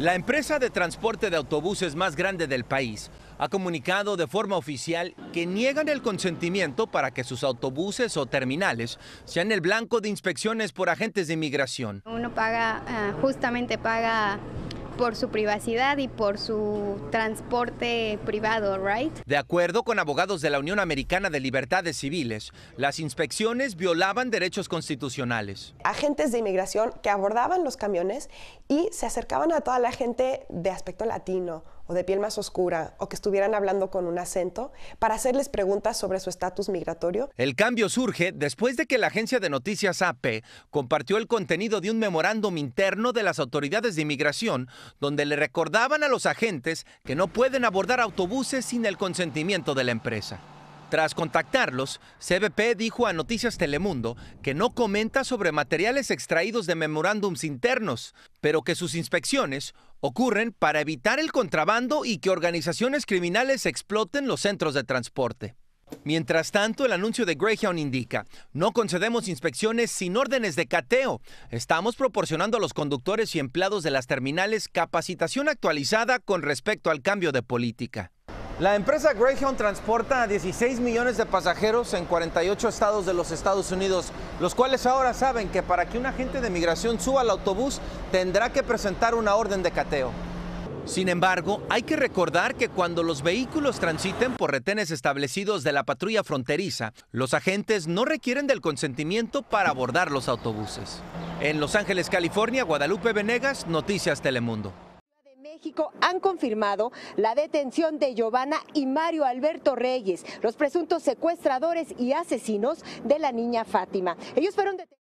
La empresa de transporte de autobuses más grande del país ha comunicado de forma oficial que niegan el consentimiento para que sus autobuses o terminales sean el blanco de inspecciones por agentes de inmigración. Uno paga, ah, justamente paga por su privacidad y por su transporte privado, ¿right? De acuerdo con abogados de la Unión Americana de Libertades Civiles, las inspecciones violaban derechos constitucionales. Agentes de inmigración que abordaban los camiones y se acercaban a toda la gente de aspecto latino o de piel más oscura o que estuvieran hablando con un acento para hacerles preguntas sobre su estatus migratorio. El cambio surge después de que la agencia de noticias AP compartió el contenido de un memorándum interno de las autoridades de inmigración donde le recordaban a los agentes que no pueden abordar autobuses sin el consentimiento de la empresa. Tras contactarlos, CBP dijo a Noticias Telemundo que no comenta sobre materiales extraídos de memorándums internos, pero que sus inspecciones ocurren para evitar el contrabando y que organizaciones criminales exploten los centros de transporte. Mientras tanto, el anuncio de Greyhound indica, no concedemos inspecciones sin órdenes de cateo. Estamos proporcionando a los conductores y empleados de las terminales capacitación actualizada con respecto al cambio de política. La empresa Greyhound transporta a 16 millones de pasajeros en 48 estados de los Estados Unidos, los cuales ahora saben que para que un agente de migración suba al autobús tendrá que presentar una orden de cateo. Sin embargo, hay que recordar que cuando los vehículos transiten por retenes establecidos de la patrulla fronteriza, los agentes no requieren del consentimiento para abordar los autobuses. En Los Ángeles, California, Guadalupe Venegas, Noticias Telemundo han confirmado la detención de Giovanna y Mario Alberto Reyes, los presuntos secuestradores y asesinos de la niña Fátima. Ellos fueron detenidos.